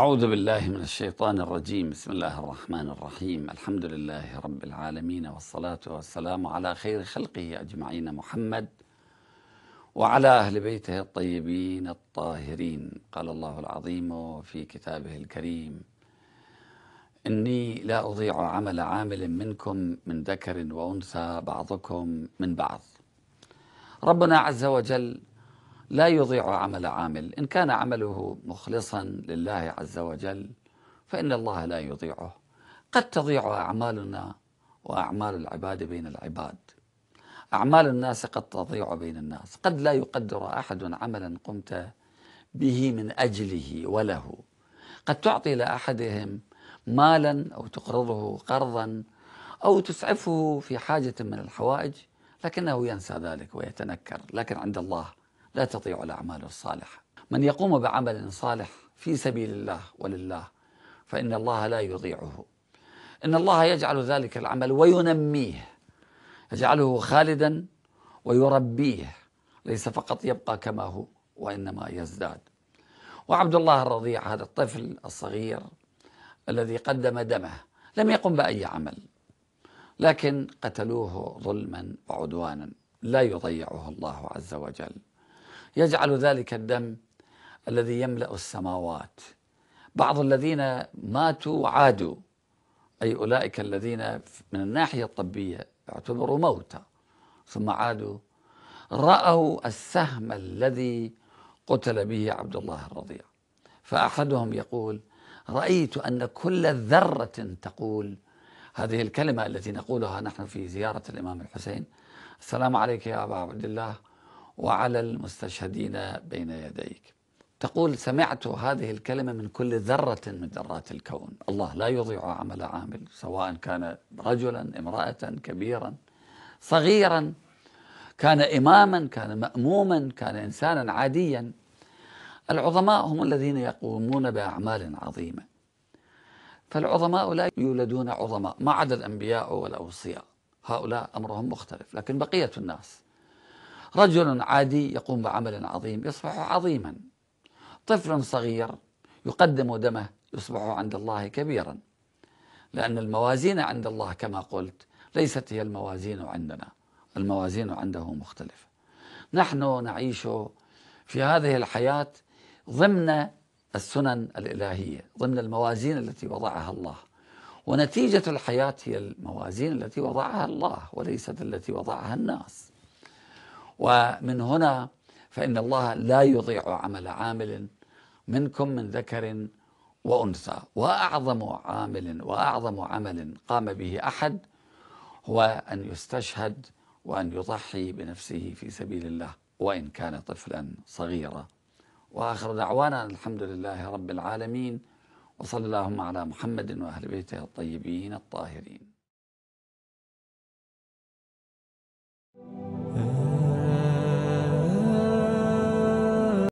أعوذ بالله من الشيطان الرجيم بسم الله الرحمن الرحيم الحمد لله رب العالمين والصلاة والسلام على خير خلقه أجمعين محمد وعلى أهل بيته الطيبين الطاهرين قال الله العظيم في كتابه الكريم إني لا أضيع عمل عامل منكم من ذكر وأنثى بعضكم من بعض ربنا عز وجل لا يضيع عمل عامل إن كان عمله مخلصا لله عز وجل فإن الله لا يضيعه قد تضيع أعمالنا وأعمال العباد بين العباد أعمال الناس قد تضيع بين الناس قد لا يقدر أحد عملا قمت به من أجله وله قد تعطي لأحدهم مالا أو تقرضه قرضا أو تسعفه في حاجة من الحوائج لكنه ينسى ذلك ويتنكر لكن عند الله لا تضيع الأعمال الصالحة من يقوم بعمل صالح في سبيل الله ولله فإن الله لا يضيعه إن الله يجعل ذلك العمل وينميه يجعله خالدا ويربيه ليس فقط يبقى كما هو وإنما يزداد وعبد الله الرضيع هذا الطفل الصغير الذي قدم دمه لم يقم بأي عمل لكن قتلوه ظلما وعدوانا لا يضيعه الله عز وجل يجعل ذلك الدم الذي يملا السماوات بعض الذين ماتوا عادوا اي اولئك الذين من الناحيه الطبيه اعتبروا موتى ثم عادوا راوا السهم الذي قتل به عبد الله الرضيع فاحدهم يقول رايت ان كل ذره تقول هذه الكلمه التي نقولها نحن في زياره الامام الحسين السلام عليك يا ابا عبد الله وعلى المستشهدين بين يديك تقول سمعت هذه الكلمة من كل ذرة من ذرات الكون الله لا يضيع عمل عامل سواء كان رجلا امرأة كبيرا صغيرا كان إماما كان مأموما كان إنسانا عاديا العظماء هم الذين يقومون بأعمال عظيمة فالعظماء لا يولدون عظماء ما عدا الأنبياء والأوصياء هؤلاء أمرهم مختلف لكن بقية الناس رجل عادي يقوم بعمل عظيم يصبح عظيما طفل صغير يقدم دمه يصبح عند الله كبيرا لأن الموازين عند الله كما قلت ليست هي الموازين عندنا الموازين عنده مختلفة نحن نعيش في هذه الحياة ضمن السنن الإلهية ضمن الموازين التي وضعها الله ونتيجة الحياة هي الموازين التي وضعها الله وليست التي وضعها الناس ومن هنا فإن الله لا يضيع عمل عامل منكم من ذكر وأنثى وأعظم عامل وأعظم عمل قام به أحد هو أن يستشهد وأن يضحي بنفسه في سبيل الله وإن كان طفلا صغيرا وآخر دعوانا الحمد لله رب العالمين وصلى اللهم على محمد وأهل بيته الطيبين الطاهرين